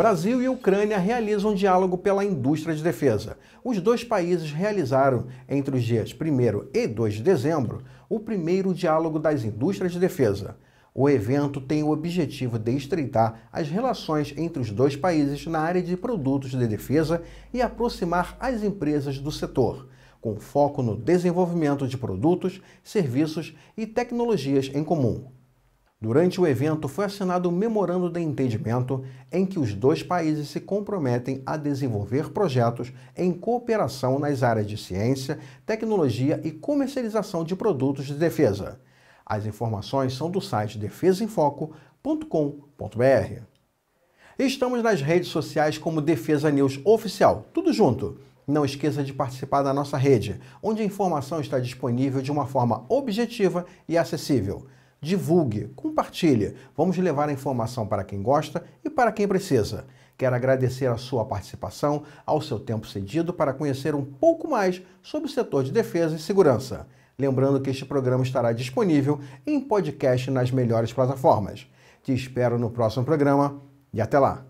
Brasil e Ucrânia realizam diálogo pela indústria de defesa. Os dois países realizaram, entre os dias 1 e 2 de dezembro, o primeiro diálogo das indústrias de defesa. O evento tem o objetivo de estreitar as relações entre os dois países na área de produtos de defesa e aproximar as empresas do setor, com foco no desenvolvimento de produtos, serviços e tecnologias em comum. Durante o evento, foi assinado um memorando de entendimento em que os dois países se comprometem a desenvolver projetos em cooperação nas áreas de ciência, tecnologia e comercialização de produtos de defesa. As informações são do site defesaemfoco.com.br. Estamos nas redes sociais como Defesa News Oficial, tudo junto. Não esqueça de participar da nossa rede, onde a informação está disponível de uma forma objetiva e acessível divulgue, compartilhe. Vamos levar a informação para quem gosta e para quem precisa. Quero agradecer a sua participação, ao seu tempo cedido para conhecer um pouco mais sobre o setor de defesa e segurança. Lembrando que este programa estará disponível em podcast nas melhores plataformas. Te espero no próximo programa e até lá!